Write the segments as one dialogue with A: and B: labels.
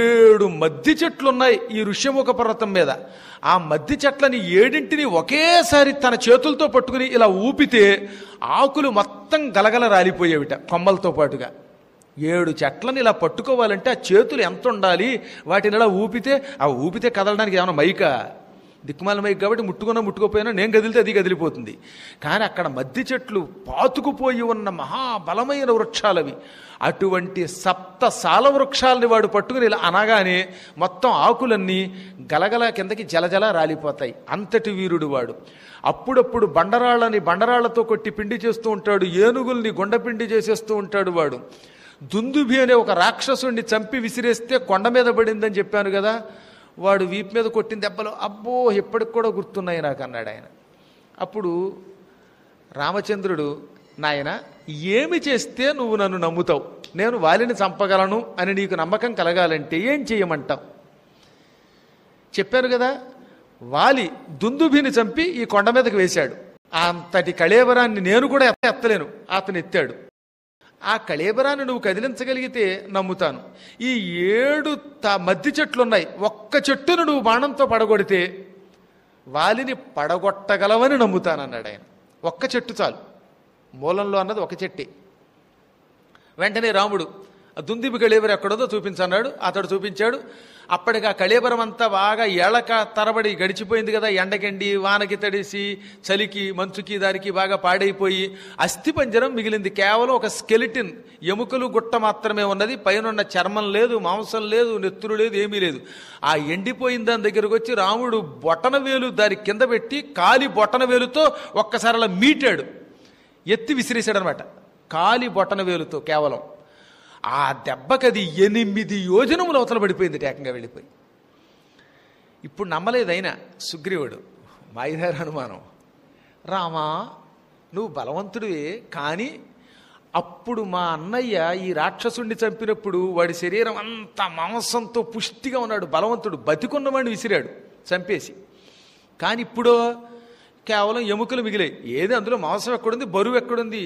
A: ఏడు మద్ది చెట్లున్నాయి ఈ ఋష్యముఖ పర్వతం మీద ఆ మద్ది చెట్లని ఏడింటిని ఒకేసారి తన చేతులతో పట్టుకుని ఇలా ఊపితే ఆకులు మొత్తం గలగల రాలిపోయేవిట కొమ్మలతో పాటుగా ఏడు చెట్లను ఇలా పట్టుకోవాలంటే ఆ చేతులు ఎంత ఉండాలి వాటిని ఇలా ఊపితే ఆ ఊపితే కదలడానికి ఏమైనా మైకా దిక్కుమాలమై కాబట్టి ముట్టుకున్నా ముట్టుకోపోయినా నేను కదిలితే అది కదిలిపోతుంది కానీ అక్కడ మద్ది చెట్లు పాతుకుపోయి ఉన్న మహాబలమైన వృక్షాలవి అటువంటి సప్త సాల వృక్షాలని వాడు పట్టుకుని ఇలా అనగానే మొత్తం ఆకులన్నీ గలగల కిందకి జలజల రాలిపోతాయి అంతటి వీరుడు వాడు అప్పుడప్పుడు బండరాళ్ళని బండరాళ్లతో కొట్టి పిండి చేస్తూ ఉంటాడు ఏనుగుల్ని గుండపిండి చేసేస్తూ ఉంటాడు వాడు దుందుభి అనే ఒక రాక్షసుణ్ణి చంపి విసిరేస్తే కొండ మీద పడిందని చెప్పాను కదా వాడు వీపు మీద కొట్టిన దెబ్బలు అబ్బో ఎప్పటికి కూడా గుర్తున్నాయి నాకు అన్నాడు ఆయన అప్పుడు రామచంద్రుడు నాయన ఏమి చేస్తే నువ్వు నన్ను నమ్ముతావు నేను వాలిని చంపగలను అని నీకు నమ్మకం కలగాలంటే ఏం చేయమంటావు చెప్పాను కదా వాలి దుందుభిని చంపి ఈ కొండ మీదకి వేశాడు అంతటి కళేవరాన్ని నేను కూడా ఎత్త ఎత్తలేను అతను ఎత్తాడు ఆ కళేబరాన్ని నువ్వు కదిలించగలిగితే నమ్ముతాను ఈ ఏడు త మద్ది చెట్లున్నాయి ఒక్క చెట్టును నువ్వు బాణంతో పడగొడితే వాలిని పడగొట్టగలవని నమ్ముతాను అన్నాడు ఆయన ఒక్క చెట్టు చాలు మూలంలో అన్నది ఒక చెట్టే వెంటనే రాముడు దుందిబి కళేబరం ఎక్కడుందో చూపించన్నాడు అతడు చూపించాడు అప్పటికి ఆ కళేబరం అంతా బాగా ఎలక తరబడి గడిచిపోయింది కదా ఎండకెండి వానకి తడిసి చలికి మంచుకి దారికి బాగా పాడైపోయి అస్థిపంజరం మిగిలింది కేవలం ఒక స్కెలిటిన్ ఎముకలు గుట్ట మాత్రమే ఉన్నది పైన చర్మం లేదు మాంసం లేదు నెత్తురు లేదు ఏమీ లేదు ఆ ఎండిపోయిన దాని దగ్గరకు వచ్చి రాముడు బొటన వేలు దాని కింద పెట్టి కాలి బొటన వేలుతో ఒక్కసారి మీటాడు ఎత్తి విసిరేశాడు అనమాట కాలి బొటన వేలుతో కేవలం ఆ దెబ్బకది ఎనిమిది యోజనములు అవతల పడిపోయింది ఏకంగా వెళ్ళిపోయి ఇప్పుడు నమ్మలేదైనా సుగ్రీవుడు మాయిదారి హనుమానం రామా నువ్వు బలవంతుడివే కానీ అప్పుడు మా అన్నయ్య ఈ రాక్షసుణ్ణి చంపినప్పుడు వాడి శరీరం అంత మాంసంతో పుష్టిగా ఉన్నాడు బలవంతుడు బతికున్నవాడిని విసిరాడు చంపేసి కానీ ఇప్పుడు కేవలం ఎముకలు మిగిలాయి ఏది అందులో మాంసం ఎక్కడుంది బరువు ఎక్కడుంది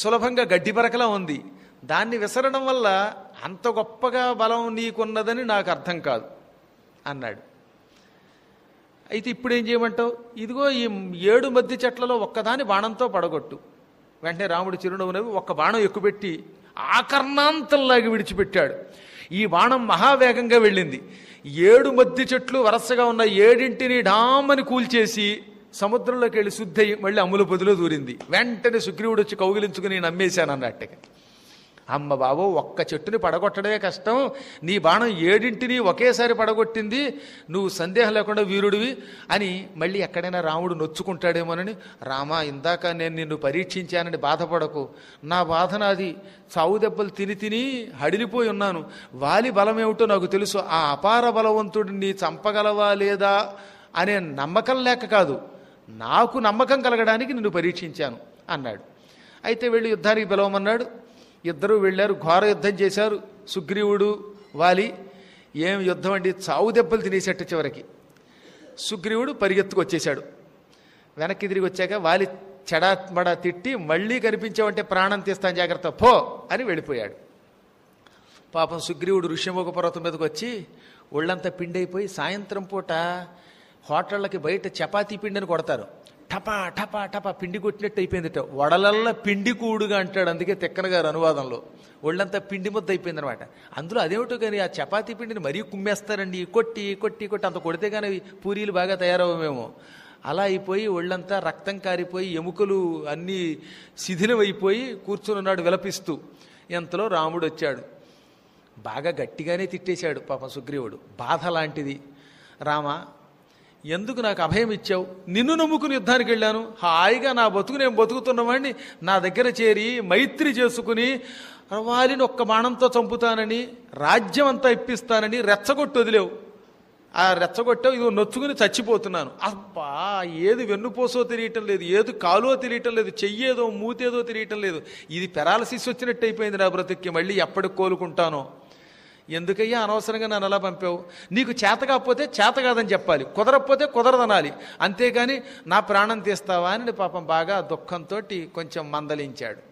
A: సులభంగా గడ్డి పరకలా ఉంది దాన్ని విసరడం వల్ల అంత గొప్పగా బలం నీకున్నదని నాకు అర్థం కాదు అన్నాడు అయితే ఇప్పుడు ఏం చేయమంటావు ఇదిగో ఈ ఏడు మధ్య చెట్లలో ఒక్కదాని బాణంతో పడగొట్టు వెంటనే రాముడు చిరునవ్వు నవ్వి ఒక్క బాణం ఎక్కుపెట్టి ఆకర్ణాంతంలాగి విడిచిపెట్టాడు ఈ బాణం మహావేగంగా వెళ్ళింది ఏడు మధ్య చెట్లు వరసగా ఉన్న ఏడింటిని డామని కూల్చేసి సముద్రంలోకి వెళ్ళి శుద్ధి మళ్ళీ అమ్ముల పొదిలో దూరింది వెంటనే సుగ్రీవుడు వచ్చి కౌగిలించుకుని నేను అమ్మేశాను అన్నట్టుగా అమ్మ బాబు ఒక్క చెట్టుని పడగొట్టడమే కష్టం నీ బాణం ఏడింటిని ఒకేసారి పడగొట్టింది నువ్వు సందేహం లేకుండా వీరుడివి అని మళ్ళీ ఎక్కడైనా రాముడు నొచ్చుకుంటాడేమోనని రామా ఇందాక నేను నిన్ను పరీక్షించానని బాధపడకు నా బాధ నాది చావు దెబ్బలు తిని తిని హడిలిపోయి ఉన్నాను వాలి బలం ఏమిటో నాకు తెలుసు ఆ అపార బలవంతుడిని చంపగలవా లేదా అనే నమ్మకం లేక కాదు నాకు నమ్మకం కలగడానికి నిన్ను పరీక్షించాను అన్నాడు అయితే వెళ్ళి యుద్ధానికి పిలవమన్నాడు ఇద్దరు వెళ్ళారు ఘోర యుద్ధం చేశారు సుగ్రీవుడు వాలి ఏం యుద్ధం అండి చావు దెబ్బలు తినేసేట చివరికి సుగ్రీవుడు పరిగెత్తుకు వచ్చేశాడు వెనక్కి తిరిగి వచ్చాక వాలి చెడా తిట్టి మళ్ళీ కనిపించావంటే ప్రాణం తీస్తాను జాగ్రత్త పో అని వెళ్ళిపోయాడు పాపం సుగ్రీవుడు ఋషిముఖ పర్వతం మీదకి వచ్చి ఒళ్ళంతా అయిపోయి సాయంత్రం పూట హోటళ్ళకి బయట చపాతీ పిండిని కొడతారు టపా టపా టపా పిండి కొట్టినట్టు అయిపోయిందట వడలల్లో పిండి కూడుగా అంటాడు అందుకే తెక్కన గారు అనువాదంలో ఒళ్ళంతా పిండి ముద్ద అయిపోయింది అనమాట అందులో అదేమిటో కానీ ఆ చపాతీ పిండిని మరీ కుమ్మేస్తారండి కొట్టి కొట్టి కొట్టి అంత కొడితే కానీ పూరీలు బాగా తయారవమేమో అలా అయిపోయి ఒళ్ళంతా రక్తం కారిపోయి ఎముకలు అన్నీ శిథిలమైపోయి కూర్చునున్నాడు విలపిస్తూ ఎంతలో రాముడు వచ్చాడు బాగా గట్టిగానే తిట్టేశాడు పాపం సుగ్రీవుడు బాధ లాంటిది రామ ఎందుకు నాకు అభయం ఇచ్చావు నిన్ను నమ్ముకుని యుద్ధానికి వెళ్ళాను హాయిగా నా బతుకు నేను బతుకుతున్నవాడిని నా దగ్గర చేరి మైత్రి చేసుకుని వారిని ఒక్క బాణంతో చంపుతానని రాజ్యం అంతా ఇప్పిస్తానని రెచ్చగొట్టి వదిలేవు ఆ రెచ్చగొట్టావు ఇది నొచ్చుకుని చచ్చిపోతున్నాను అబ్బా ఏది వెన్నుపోసో తెలియటం లేదు ఏది కాలో తెలియటం లేదు చెయ్యేదో మూతేదో తెలియటం లేదు ఇది పెరాలసిస్ వచ్చినట్టు అయిపోయింది నా బ్రతుక్కి మళ్ళీ ఎప్పటికి కోలుకుంటానో ఎందుకయ్యా అనవసరంగా నన్ను అలా పంపావు నీకు చేత కాకపోతే చేత కాదని చెప్పాలి కుదరకపోతే కుదరదనాలి అంతేగాని నా ప్రాణం తీస్తావా అని పాపం బాగా దుఃఖంతో కొంచెం మందలించాడు